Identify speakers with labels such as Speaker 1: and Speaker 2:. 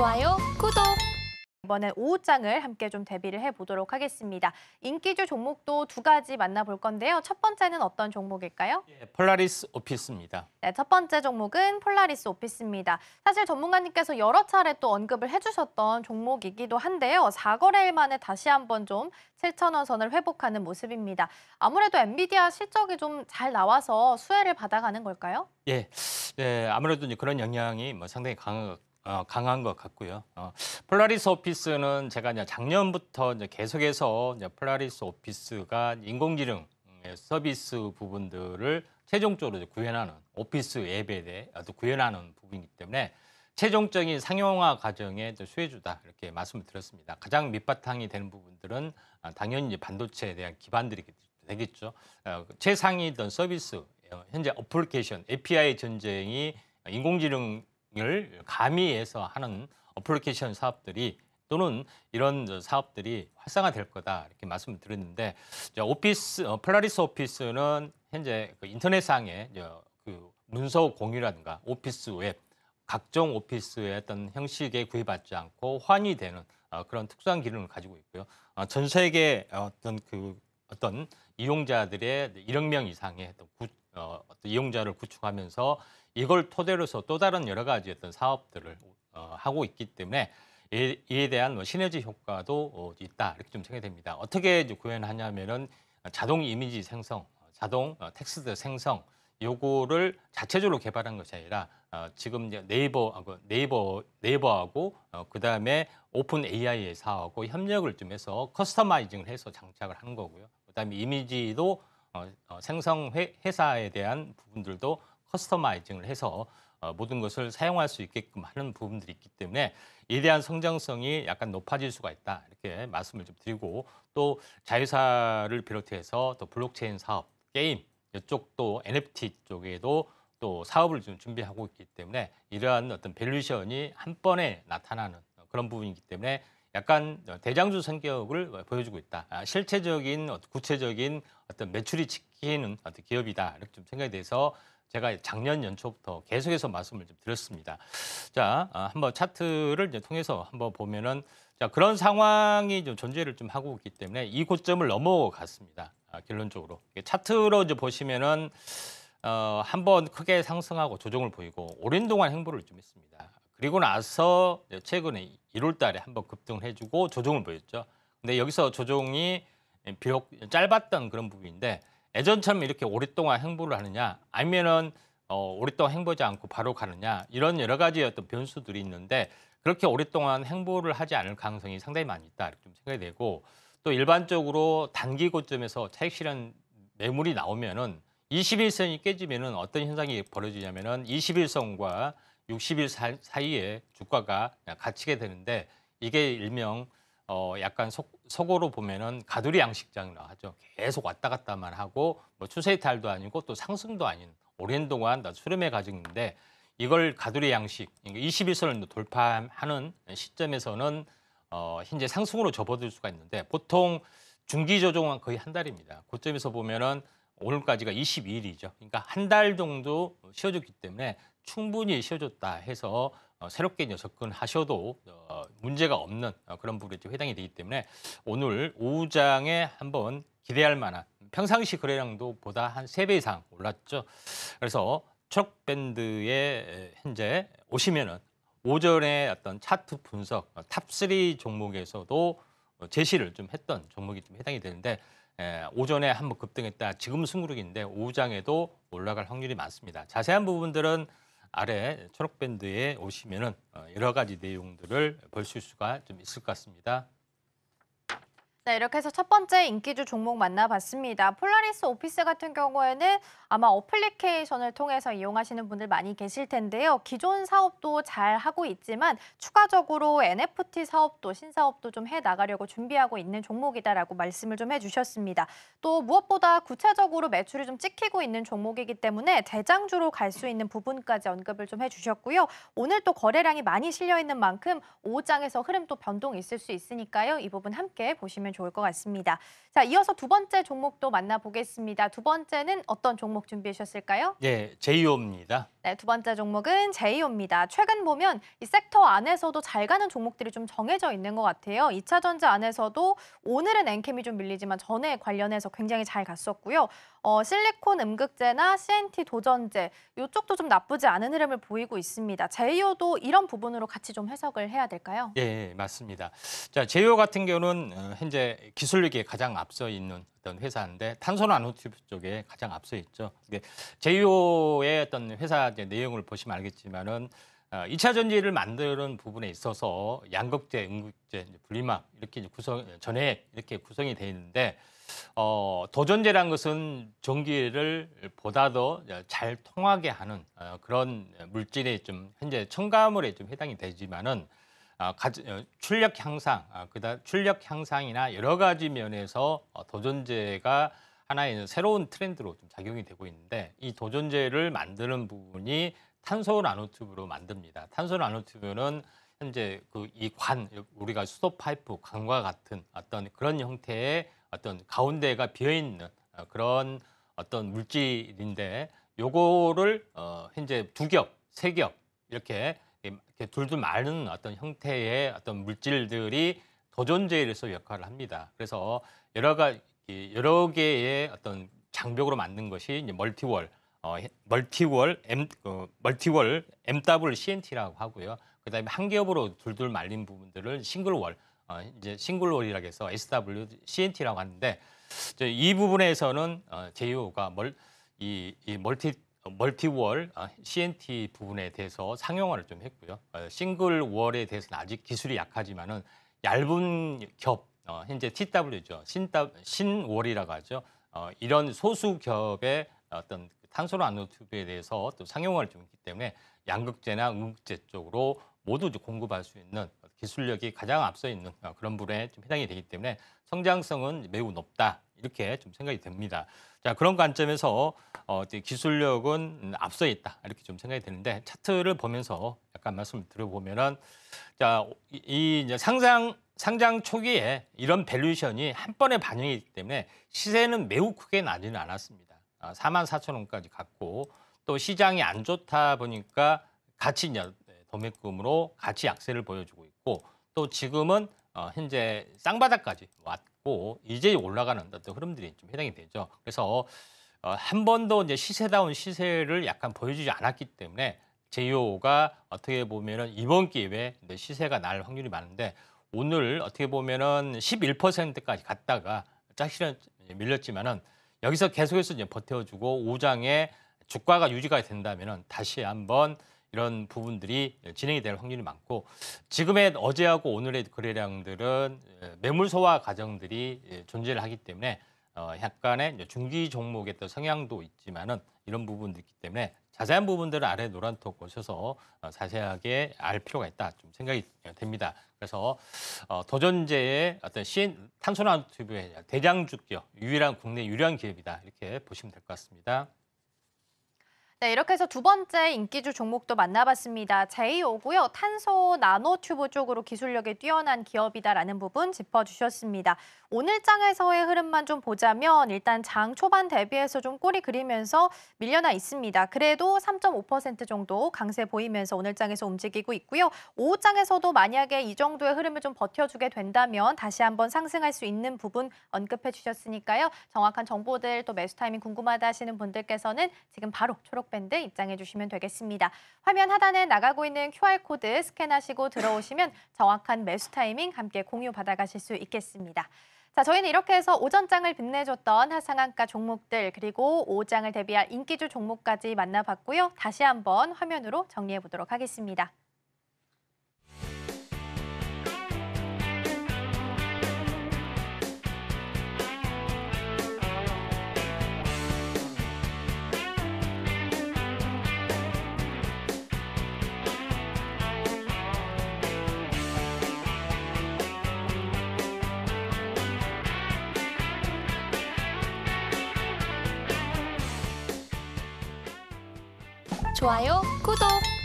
Speaker 1: 좋아요, 구독! 이번에오후장을 함께 좀 대비를 해보도록 하겠습니다. 인기주 종목도 두 가지 만나볼 건데요. 첫 번째는 어떤 종목일까요?
Speaker 2: 예, 폴라리스 오피스입니다.
Speaker 1: 네, 첫 번째 종목은 폴라리스 오피스입니다. 사실 전문가님께서 여러 차례 또 언급을 해주셨던 종목이기도 한데요. 4거래일 만에 다시 한번 좀 7천원 선을 회복하는 모습입니다. 아무래도 엔비디아 실적이 좀 잘 나와서 수혜를 받아가는 걸까요?
Speaker 2: 예, 예 아무래도 그런 영향이 뭐 상당히 강하고 어, 강한 것 같고요. 어, 폴라리스 오피스는 제가 이제 작년부터 이제 계속해서 이제 폴라리스 오피스가 인공지능 서비스 부분들을 최종적으로 구현하는 오피스 앱에 대해 구현하는 부분이기 때문에 최종적인 상용화 과정의 수혜주다 이렇게 말씀을 드렸습니다. 가장 밑바탕이 되는 부분들은 아, 당연히 반도체에 대한 기반들이 되겠죠. 어, 최상위던 서비스 어, 현재 어플리케이션 API 전쟁이 인공지능 을 가미해서 하는 어플리케이션 사업들이 또는 이런 사업들이 활성화될 거다 이렇게 말씀을 드렸는데 오피스 어, 플라리스 오피스는 현재 그 인터넷상에 그 문서 공유라든가 오피스 웹 각종 오피스의 어떤 형식에 구애받지 않고 환이 되는 어, 그런 특수한 기능을 가지고 있고요. 어, 전 세계 어떤 그 어떤 이용자들의 1억 명 이상의 어떤, 구, 어, 어떤 이용자를 구축하면서 이걸 토대로 해서 또 다른 여러 가지 어떤 사업들을 어, 하고 있기 때문에 이에, 이에 대한 뭐 시너지 효과도 어, 있다 이렇게 좀 생각이 됩니다. 어떻게 구현하냐면은 자동 이미지 생성, 자동 어, 텍스트 생성 요거를 자체적으로 개발한 것이 아니라 어, 지금 이제 네이버하고 아, 그 네이버 네이버하고 어, 그다음에 오픈 AI 의사업하고 협력을 좀 해서 커스터마이징을 해서 장착을 한 거고요. 그다음에 이미지도 어, 어, 생성 회, 회사에 대한 부분들도 커스터마이징을 해서 어, 모든 것을 사용할 수 있게끔 하는 부분들이 있기 때문에 이에 대한 성장성이 약간 높아질 수가 있다 이렇게 말씀을 좀 드리고 또 자회사를 비롯해서 또 블록체인 사업, 게임 이쪽도 NFT 쪽에도 또 사업을 좀 준비하고 있기 때문에 이러한 어떤 밸류션이 한 번에 나타나는 그런 부분이기 때문에 약간 대장주 성격을 보여주고 있다. 아, 실체적인 구체적인 어떤 매출이 지키는 어떤 기업이다 이렇게 좀 생각이 돼서 제가 작년 연초부터 계속해서 말씀을 좀 드렸습니다. 자, 아, 한번 차트를 이제 통해서 한번 보면은 자, 그런 상황이 좀 존재를 좀 하고 있기 때문에 이 고점을 넘어갔습니다. 아, 결론적으로. 차트로 이제 보시면은 어, 한번 크게 상승하고 조정을 보이고 오랜 동안 행보를 좀 했습니다. 그리고 나서 최근에 1월 달에 한번 급등을 해주고 조정을 보였죠. 근데 여기서 조정이 비록 짧았던 그런 부분인데 예전처럼 이렇게 오랫동안 행보를 하느냐 아니면은 어, 오랫동안 행보하지 않고 바로 가느냐 이런 여러 가지 어떤 변수들이 있는데 그렇게 오랫동안 행보를 하지 않을 가능성이 상당히 많이 있다 이렇게 좀 생각이 되고 또 일반적으로 단기 고점에서 차익 실현 매물이 나오면은 21선이 깨지면은 어떤 현상이 벌어지냐면은 21선과 60일 사이에 주가가 갇히게 되는데 이게 일명 어 약간 속, 속으로 보면은 가두리 양식장이라고 하죠. 계속 왔다 갔다만 하고 뭐 추세 탈도 아니고 또 상승도 아닌 오랜 동안 수렴해 가지고있는데 이걸 가두리 양식 그러니까 21선을 돌파하는 시점에서는 어 현재 상승으로 접어들 수가 있는데 보통 중기 조정은 거의 한 달입니다. 고점에서 보면은 오늘까지가 22일이죠. 그러니까 한 달 정도 쉬어줬기 때문에 충분히 쉬어줬다 해서 어, 새롭게 이제 접근하셔도 어, 문제가 없는 어, 그런 부분에 해당이 되기 때문에 오늘 오후장에 한번 기대할 만한 평상시 거래량도 보다 한3배 이상 올랐죠. 그래서 초록밴드에 현재 오시면은 오전에 어떤 차트 분석 탑 3 종목에서도 제시를 좀 했던 종목이 좀 해당이 되는데 오전에 한번 급등했다 지금 승부르기인데 오후장에도 올라갈 확률이 많습니다. 자세한 부분들은 아래 초록 밴드에 오시면은 어, 여러 가지 내용들을 보실 수가 좀 있을 것 같습니다.
Speaker 1: 네, 이렇게 해서 첫 번째 인기주 종목 만나봤습니다. 폴라리스 오피스 같은 경우에는 아마 어플리케이션을 통해서 이용하시는 분들 많이 계실 텐데요. 기존 사업도 잘 하고 있지만 추가적으로 NFT 사업도 신사업도 좀 해 나가려고 준비하고 있는 종목이다라고 말씀을 좀 해주셨습니다. 또 무엇보다 구체적으로 매출이 좀 찍히고 있는 종목이기 때문에 대장주로 갈 수 있는 부분까지 언급을 좀 해주셨고요. 오늘 또 거래량이 많이 실려 있는 만큼 5장에서 흐름도 변동이 있을 수 있으니까요. 이 부분 함께 보시면. 보시면 좋을 것 같습니다. 자, 이어서 두 번째 종목도 만나보겠습니다. 두 번째는 어떤 종목 준비해 주셨을까요?
Speaker 2: 예, 제이오입니다.
Speaker 1: 네, 두 번째 종목은 제이오입니다. 최근 보면 이 섹터 안에서도 잘 가는 종목들이 좀 정해져 있는 것 같아요. 2차전지 안에서도 오늘은 엔캠이 좀 밀리지만 전에 관련해서 굉장히 잘 갔었고요. 어, 실리콘 음극재나 CNT 도전제 이쪽도 좀 나쁘지 않은 흐름을 보이고 있습니다. 제이오도 이런 부분으로 같이 좀 해석을 해야 될까요?
Speaker 2: 예, 예 맞습니다. 자, 제이오 같은 경우는 어, 현재 기술력에 가장 앞서 있는 어떤 회사인데 탄소 나노튜브 쪽에 가장 앞서 있죠. 제이오의 어떤 회사 내용을 보시면 알겠지만은 어, 이차 전지를 만드는 부분에 있어서 양극재, 음극재, 분리막 이렇게 구성 전해 이렇게 구성이 돼 있는데 어, 도전제란 것은 전기를 보다 더 잘 통하게 하는 어, 그런 물질에좀 현재 첨가물에 좀 해당이 되지만은 아, 어, 출력 향상, 어, 그다 출력 향상이나 여러 가지 면에서 어, 도전제가 하나의 새로운 트렌드로 좀 작용이 되고 있는데 이 도전제를 만드는 부분이 탄소 나노튜브로 만듭니다. 탄소 나노튜브는 현재 그 이 관, 우리가 수도 파이프, 관과 같은 어떤 그런 형태의 어떤 가운데가 비어 있는 어, 그런 어떤 물질인데 요거를 어 현재 두 겹, 세 겹 이렇게 이렇게 둘둘 많은 어떤 형태의 어떤 물질들이 도전제에서 역할을 합니다. 그래서 여러 가지 여러 개의 어떤 장벽으로 만든 것이 이제 멀티월 어, 멀티월 M 어, 멀티월 MWCNT라고 하고요. 그다음에 한 겹으로 둘둘 말린 부분들을 싱글월 어, 이제 싱글롤이라고 해서 SW CNT라고 하는데 이 부분에서는 어, JU가 멀, 이, 이 멀티 멀티월 어, CNT 부분에 대해서 상용화를 좀 했고요. 어, 싱글월에 대해서는 아직 기술이 약하지만은 얇은 겹 어, 현재 TW죠. 신, 다 신월이라고 하죠. 이런 소수 겹의 어떤 탄소나노 튜브에 대해서 또 상용화를 좀 했기 때문에 양극재나 음극재 쪽으로 모두 공급할 수 있는 기술력이 가장 앞서 있는 어, 그런 분에 좀 해당이 되기 때문에 성장성은 매우 높다 이렇게 좀 생각이 됩니다. 자 그런 관점에서 어, 기술력은 음, 앞서 있다 이렇게 좀 생각이 되는데 차트를 보면서 약간 말씀을 들어보면은 자 이 상장 상장 초기에 이런 밸류션이 한 번에 반영이기 때문에 시세는 매우 크게 나지는 않았습니다. 아, 4만 4천 원까지 갔고 또 시장이 안 좋다 보니까 같이 이제 도매금으로 같이 약세를 보여주고 있고 또 지금은 어, 현재 쌍바닥까지 왔고 이제 올라가는 어떤 흐름들이 좀 해당이 되죠. 그래서 어, 한 번도 이제 시세다운 시세를 약간 보여주지 않았기 때문에 제이오가 어떻게 보면은 이번 기회에 시세가 날 확률이 많은데 오늘 어떻게 보면은 11%까지 갔다가 짝실은 밀렸지만은 여기서 계속해서 이제 버텨주고 5장에 주가가 유지가 된다면은 다시 한번 이런 부분들이 진행이 될 확률이 많고 지금의 어제하고 오늘의 거래량들은 매물 소화 과정들이 존재를 하기 때문에 어, 약간의 중기 종목의 또 성향도 있지만은 이런 부분도 있기 때문에 자세한 부분들은 아래 노란톡 보셔서 어, 자세하게 알 필요가 있다 좀 생각이 됩니다. 그래서 어, 도전제의 어떤 신 탄소나 유튜브의 대장주기업 유일한 국내 유일한 기업이다 이렇게 보시면 될 것 같습니다.
Speaker 1: 네, 이렇게 해서 두 번째 인기주 종목도 만나봤습니다. 제2호고요. 탄소 나노튜브 쪽으로 기술력이 뛰어난 기업이다라는 부분 짚어주셨습니다. 오늘 장에서의 흐름만 좀 보자면 일단 장 초반 대비해서 좀 꼬리 그리면서 밀려나 있습니다. 그래도 3.5% 정도 강세 보이면서 오늘 장에서 움직이고 있고요. 오후 장에서도 만약에 이 정도의 흐름을 좀 버텨주게 된다면 다시 한번 상승할 수 있는 부분 언급해 주셨으니까요. 정확한 정보들 또 매수 타이밍 궁금하다 하시는 분들께서는 지금 바로 초록 밴드 입장해 주시면 되겠습니다. 화면 하단에 나가고 있는 QR코드 스캔하시고 들어오시면 정확한 매수 타이밍 함께 공유 받아가실 수 있겠습니다. 자, 저희는 이렇게 해서 오전장을 빛내줬던 하상한가 종목들 그리고 오장을 후 대비할 인기주 종목까지 만나봤고요. 다시 한번 화면으로 정리해 보도록 하겠습니다. 좋아요, 구독!